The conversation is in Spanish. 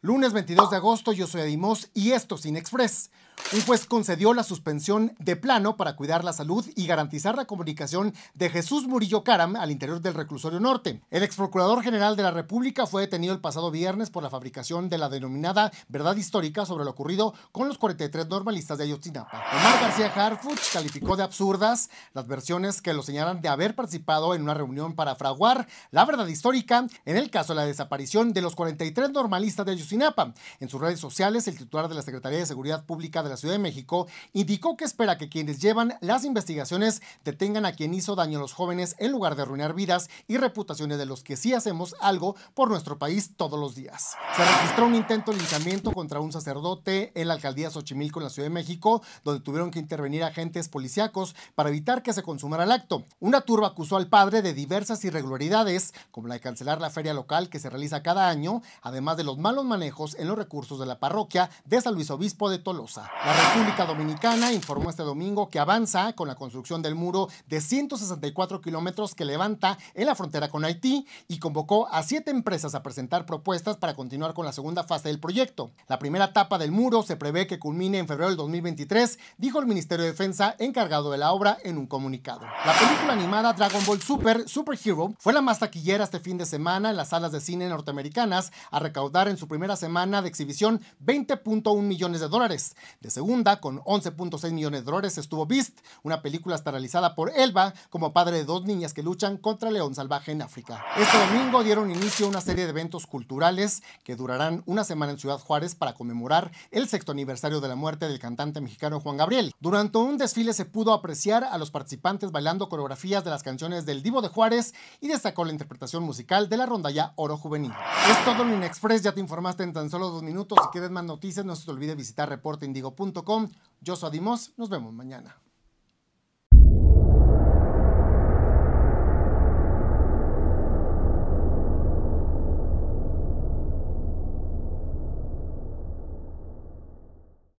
Lunes 22 de agosto, yo soy Adimos y esto sin Express. Un juez concedió la suspensión de plano para cuidar la salud y garantizar la comunicación de Jesús Murillo Caram al interior del reclusorio norte. El ex procurador general de la República fue detenido el pasado viernes por la fabricación de la denominada verdad histórica sobre lo ocurrido con los 43 normalistas de Ayotzinapa. Omar García Harfuch calificó de absurdas las versiones que lo señalan de haber participado en una reunión para fraguar la verdad histórica en el caso de la desaparición de los 43 normalistas de Ayotzinapa Ayotzinapa. En sus redes sociales, el titular de la Secretaría de Seguridad Pública de la Ciudad de México indicó que espera que quienes llevan las investigaciones detengan a quien hizo daño a los jóvenes en lugar de arruinar vidas y reputaciones de los que sí hacemos algo por nuestro país todos los días. Se registró un intento de linchamiento contra un sacerdote en la alcaldía Xochimilco en la Ciudad de México, donde tuvieron que intervenir agentes policíacos para evitar que se consumara el acto. Una turba acusó al padre de diversas irregularidades, como la de cancelar la feria local que se realiza cada año, además de los malos manejos manejos en los recursos de la parroquia de San Luis Obispo de Tolosa. La República Dominicana informó este domingo que avanza con la construcción del muro de 164 kilómetros que levanta en la frontera con Haití y convocó a siete empresas a presentar propuestas para continuar con la segunda fase del proyecto. La primera etapa del muro se prevé que culmine en febrero del 2023, dijo el Ministerio de Defensa encargado de la obra en un comunicado. La película animada Dragon Ball Super Super Superhero fue la más taquillera este fin de semana en las salas de cine norteamericanas a recaudar en su primer semana de exhibición 20.1 millones de dólares. De segunda, con 11.6 millones de dólares, estuvo Beast, una película realizada por Elba como padre de dos niñas que luchan contra león salvaje en África. Este domingo dieron inicio a una serie de eventos culturales que durarán una semana en Ciudad Juárez para conmemorar el sexto aniversario de la muerte del cantante mexicano Juan Gabriel. Durante un desfile se pudo apreciar a los participantes bailando coreografías de las canciones del Divo de Juárez y destacó la interpretación musical de la rondalla Oro Juvenil. Es todo en Express, ya te informaste en tan solo dos minutos. Si quieren más noticias, no se te olvide visitar reporteindigo.com. Yo soy Adimos. Nos vemos mañana.